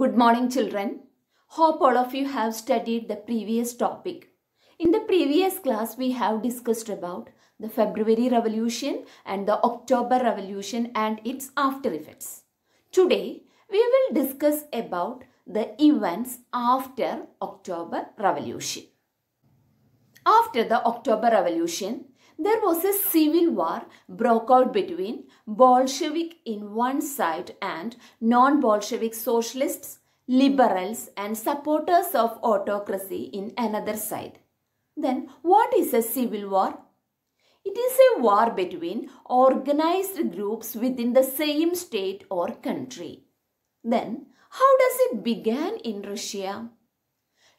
Good morning children. Hope all of you have studied the previous topic. In the previous class we have discussed about the February revolution and the October revolution and its after effects. Today we will discuss about the events after October revolution. After the October revolution there was a civil war broke out between Bolshevik in one side and non-Bolshevik socialists, liberals and supporters of autocracy in another side. Then what is a civil war? It is a war between organized groups within the same state or country. Then how does it began in Russia?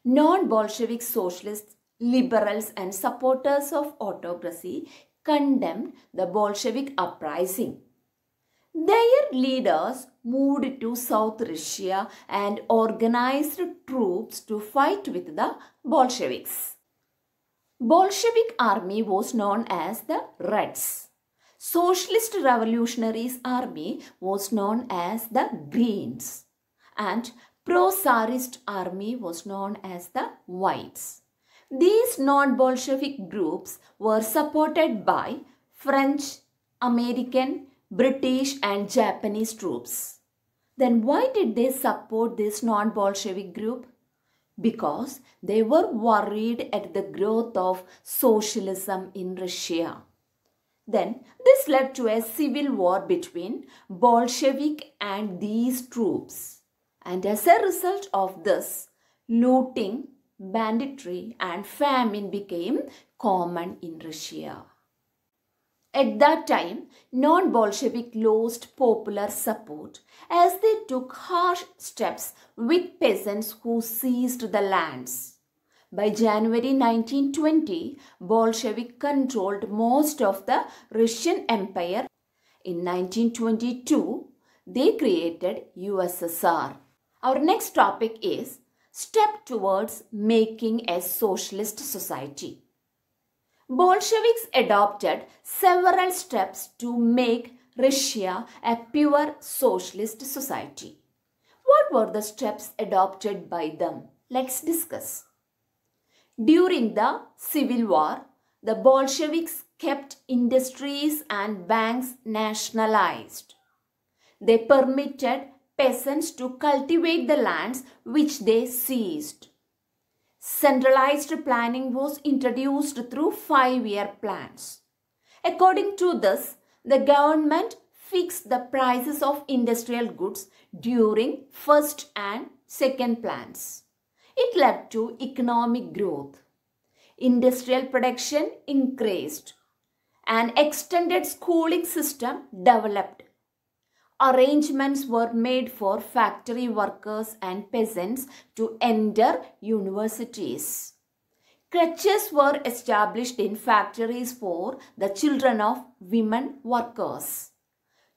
Non-Bolshevik socialists liberals and supporters of autocracy condemned the Bolshevik uprising. Their leaders moved to South Russia and organized troops to fight with the Bolsheviks. Bolshevik army was known as the Reds. Socialist Revolutionaries army was known as the Greens. And pro-Tsarist army was known as the Whites. These non-Bolshevik groups were supported by French, American, British and Japanese troops. Then why did they support this non-Bolshevik group? Because they were worried at the growth of socialism in Russia. Then this led to a civil war between Bolshevik and these troops. And as a result of this, looting banditry and famine became common in Russia. At that time, non-Bolshevik lost popular support as they took harsh steps with peasants who seized the lands. By January 1920, Bolshevik controlled most of the Russian Empire. In 1922, they created USSR. Our next topic is step towards making a socialist society. Bolsheviks adopted several steps to make Russia a pure socialist society. What were the steps adopted by them? Let's discuss. During the Civil War, the Bolsheviks kept industries and banks nationalized. They permitted peasants to cultivate the lands which they seized. Centralized planning was introduced through five-year plans. According to this, the government fixed the prices of industrial goods during first and second plans. It led to economic growth. Industrial production increased. An extended schooling system developed arrangements were made for factory workers and peasants to enter universities. Crutches were established in factories for the children of women workers.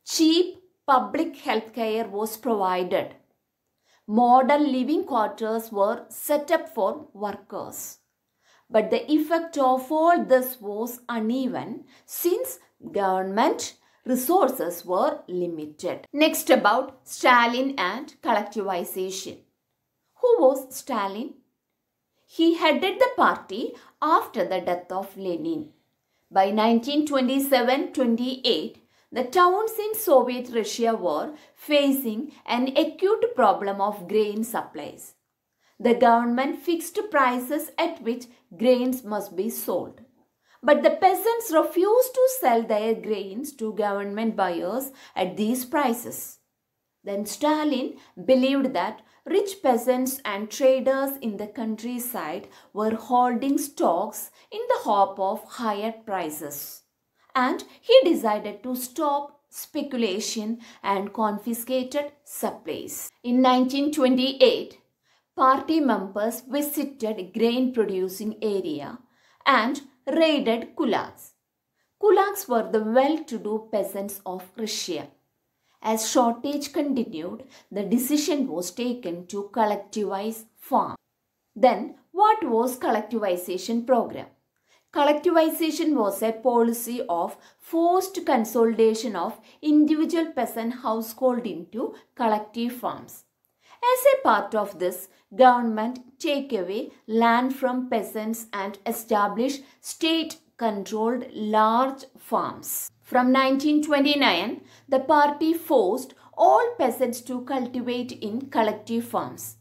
Cheap public health care was provided. Modern living quarters were set up for workers. But the effect of all this was uneven since government resources were limited. Next about Stalin and collectivization. Who was Stalin? He headed the party after the death of Lenin. By 1927-28, the towns in Soviet Russia were facing an acute problem of grain supplies. The government fixed prices at which grains must be sold. But the peasants refused to sell their grains to government buyers at these prices. Then Stalin believed that rich peasants and traders in the countryside were holding stocks in the hope of higher prices. And he decided to stop speculation and confiscated supplies. In 1928, party members visited grain producing area and raided kulaks. Kulaks were the well-to-do peasants of Russia. As shortage continued, the decision was taken to collectivize farm. Then, what was collectivization program? Collectivization was a policy of forced consolidation of individual peasant household into collective farms. As a part of this, government take away land from peasants and establish state-controlled large farms. From 1929, the party forced all peasants to cultivate in collective farms.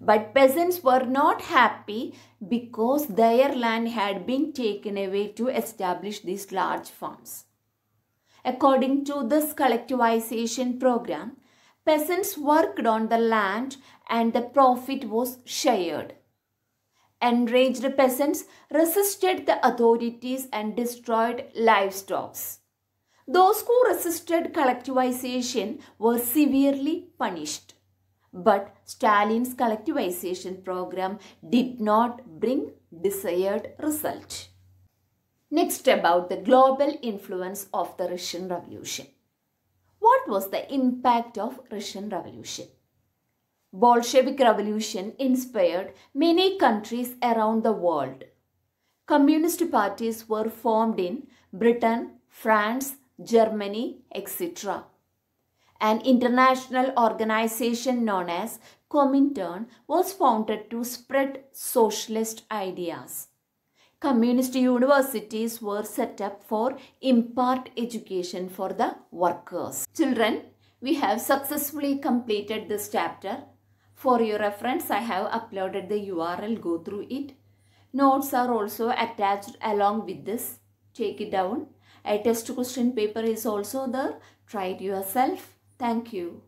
But peasants were not happy because their land had been taken away to establish these large farms. According to this collectivization program, Peasants worked on the land and the profit was shared. Enraged peasants resisted the authorities and destroyed livestock. Those who resisted collectivization were severely punished. But Stalin's collectivization program did not bring desired result. Next about the global influence of the Russian Revolution was the impact of Russian Revolution. Bolshevik Revolution inspired many countries around the world. Communist parties were formed in Britain, France, Germany, etc. An international organization known as Comintern was founded to spread socialist ideas communist universities were set up for impart education for the workers. Children, we have successfully completed this chapter. For your reference, I have uploaded the URL, go through it. Notes are also attached along with this. Take it down. A test question paper is also there. Try it yourself. Thank you.